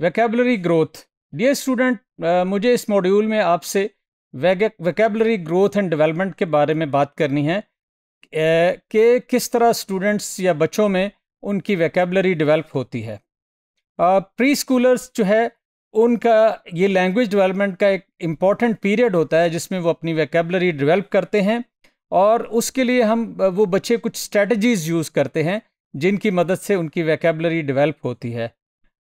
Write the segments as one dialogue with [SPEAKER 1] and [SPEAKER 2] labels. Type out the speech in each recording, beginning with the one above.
[SPEAKER 1] vocabulary growth dear student मुझे इस module में आपसे वैकेबलरी ग्रोथ एंड डेवलपमेंट के बारे में बात करनी है कि किस तरह स्टूडेंट्स या बच्चों में उनकी वैकेबलरी डेवलप होती है प्री स्कूलर्स जो है उनका ये लैंग्वेज डेवलपमेंट का एक इम्पॉर्टेंट पीरियड होता है जिसमें वो अपनी वैकेबलरी डेवलप करते हैं और उसके लिए हम वो बच्चे कुछ स्ट्रेटजीज़ यूज़ करते हैं जिनकी मदद से उनकी वैकेबलरी डेवलप होती है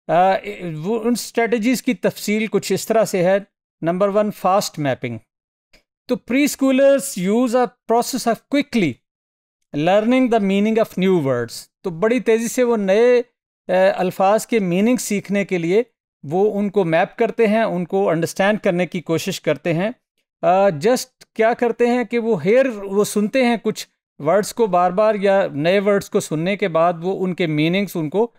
[SPEAKER 1] वो उन स्ट्रेटजीज़ की तफसील कुछ इस तरह से है नंबर वन फास्ट मैपिंग तो preschoolers use a process of quickly learning the meaning of new words तो बड़ी तेज़ी से वो नए अल्फाज के मीनिंग सीखने के लिए वो उनको मैप करते हैं उनको अंडरस्टैंड करने की कोशिश करते हैं जस्ट uh, क्या करते हैं कि वो हेयर वो सुनते हैं कुछ वर्ड्स को बार बार या नए वर्ड्स को सुनने के बाद वो उनके मीनिंग्स उनको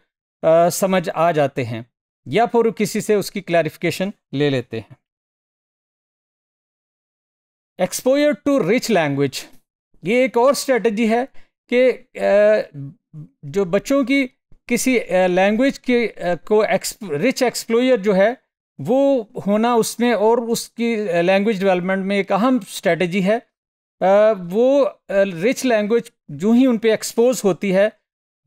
[SPEAKER 1] आ, समझ आ जाते हैं या फिर किसी से उसकी क्लैरिफिकेशन ले लेते हैं एक्सपोयर टू रिच लैंग्वेज ये एक और स्ट्रेटजी है कि जो बच्चों की किसी लैंग्वेज के को रिच एक्सप्लोयर जो है वो होना उसमें और उसकी लैंग्वेज डेवलपमेंट में एक अहम स्ट्रेटजी है वो रिच लैंग्वेज जो ही उन पर एक्सपोज होती है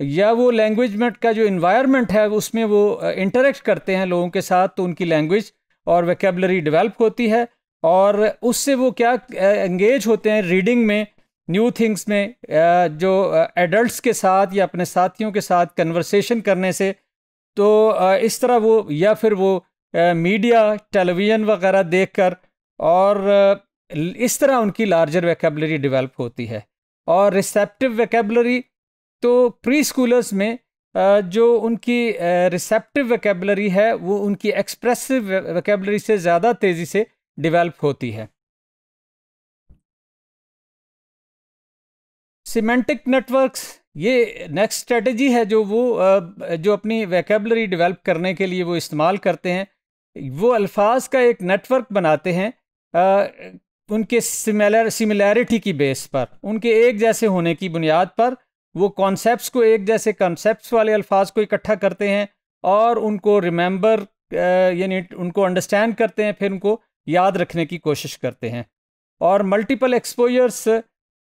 [SPEAKER 1] या वो लैंग्वेज में का जो इन्वायरमेंट है उसमें वो इंटरेक्ट करते हैं लोगों के साथ तो उनकी लैंग्वेज और वैकेबलरी डेवलप होती है और उससे वो क्या एंगेज होते हैं रीडिंग में न्यू थिंग्स में जो एडल्ट्स के साथ या अपने साथियों के साथ कन्वर्सेशन करने से तो इस तरह वो या फिर वो मीडिया टेलीविज़न वगैरह देखकर और इस तरह उनकी लार्जर वैकेबलरी डेवलप होती है और रिसेप्टिव वैकेबलरी तो प्री स्कूलर्स में जो उनकी रिसेप्टिव वैकेबलरी है वो उनकी एक्सप्रेसिव वैकेबलरी से ज़्यादा तेज़ी से डिवेल्प होती है सिमेंटिक नेटवर्क्स ये नेक्स्ट स्ट्रेटजी है जो वो जो अपनी वैकेबलरी डेवलप करने के लिए वो इस्तेमाल करते हैं वो अल्फाज का एक नेटवर्क बनाते हैं उनके सिमिलर सिमिलैरिटी की बेस पर उनके एक जैसे होने की बुनियाद पर वो कॉन्सेप्ट्स को एक जैसे कॉन्सेप्ट्स वाले अल्फाज को इकट्ठा करते हैं और उनको रिमेंबर यानी उनको अंडरस्टैंड करते हैं फिर उनको याद रखने की कोशिश करते हैं और मल्टीपल एक्सपोजर्स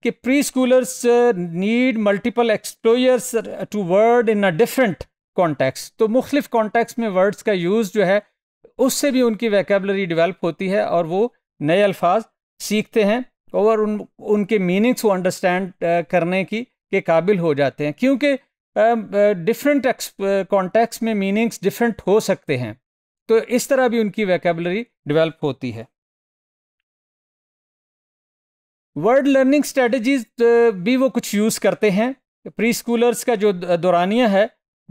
[SPEAKER 1] के preschoolers need multiple exposures to word in a different context तो मुख्तफ कॉन्टेक्स में वर्ड्स का यूज़ जो है उससे भी उनकी वैकेबलरी डिवेल्प होती है और वो नए अल्फाज सीखते हैं और उन उनके मीनिंग्स को अंडरस्टैंड करने की के काबिल हो जाते हैं क्योंकि डिफरेंट कॉन्टेक्स्ट में मीनिंग्स डिफरेंट हो सकते हैं तो इस तरह भी उनकी वैकेबलरी डेवलप होती है वर्ड लर्निंग स्ट्रेटजीज भी वो कुछ यूज़ करते हैं प्री स्कूलर्स का जो दौरानिया है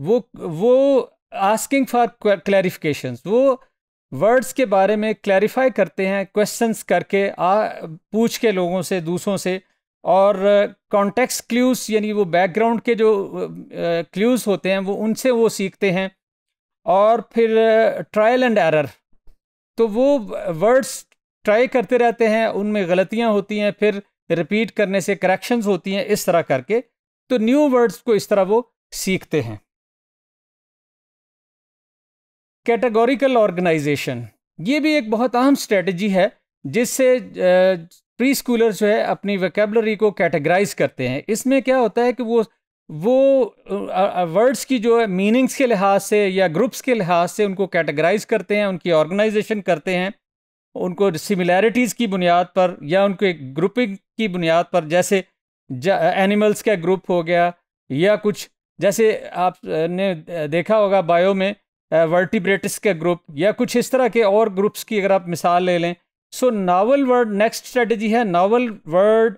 [SPEAKER 1] वो वो आस्किंग फॉर क्लैरिफिकेशन वो वर्ड्स के बारे में क्लैरिफाई करते हैं क्वेश्चंस करके आ पूछ के लोगों से दूसरों से और कॉन्टेक्स्ट क्ल्यूज यानी वो बैकग्राउंड के जो क्ल्यूज होते हैं वो उनसे वो सीखते हैं और फिर ट्रायल एंड एरर तो वो वर्ड्स ट्राई करते रहते हैं उनमें गलतियां होती हैं फिर रिपीट करने से करेक्शंस होती हैं इस तरह करके तो न्यू वर्ड्स को इस तरह वो सीखते हैं कैटेगोरिकल ऑर्गेनाइजेशन ये भी एक बहुत अहम स्ट्रेटजी है जिससे प्री स्कूलर जो है अपनी वैकेबलरी को कैटेगराइज करते हैं इसमें क्या होता है कि वो वो वर्ड्स की जो है मीनिंग्स के लिहाज से या ग्रुप्स के लिहाज से उनको कैटेगराइज करते हैं उनकी ऑर्गेनाइजेशन करते हैं उनको सिमिलैरिटीज़ की बुनियाद पर या उनके ग्रुपिंग की बुनियाद पर जैसे एनिमल्स का ग्रुप हो गया या कुछ जैसे आपने देखा होगा बायो में वर्टिब्रेटिस का ग्रुप या कुछ इस तरह के और ग्रुप्स की अगर आप मिसाल ले लें so novel word next strategy है नावल वर्ड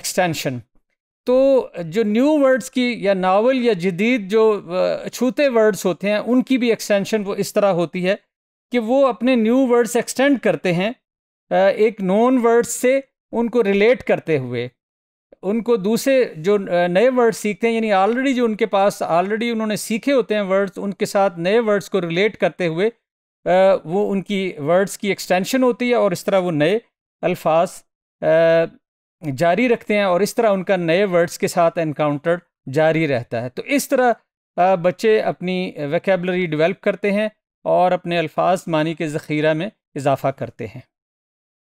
[SPEAKER 1] एक्सटेंशन तो जो न्यू वर्ड्स की या नावल या जदीद जो छूते वर्ड्स होते हैं उनकी भी एक्सटेंशन वो इस तरह होती है कि वो अपने न्यू वर्ड्स एक्सटेंड करते हैं एक नॉन वर्ड्स से उनको रिलेट करते हुए उनको दूसरे जो नए वर्ड सीखते हैं यानी ऑलरेडी जो उनके पास ऑलरेडी उन्होंने सीखे होते हैं वर्ड्स उनके साथ नए वर्ड्स को रिलेट करते हुए वो उनकी वर्ड्स की एक्सटेंशन होती है और इस तरह वो नए अल्फाज जारी रखते हैं और इस तरह उनका नए वर्ड्स के साथ इनकाउंटर जारी रहता है तो इस तरह बच्चे अपनी वैकेबलरी डेवलप करते हैं और अपने अल्फाज मानी के ज़ख़ीरा में इजाफ़ा करते हैं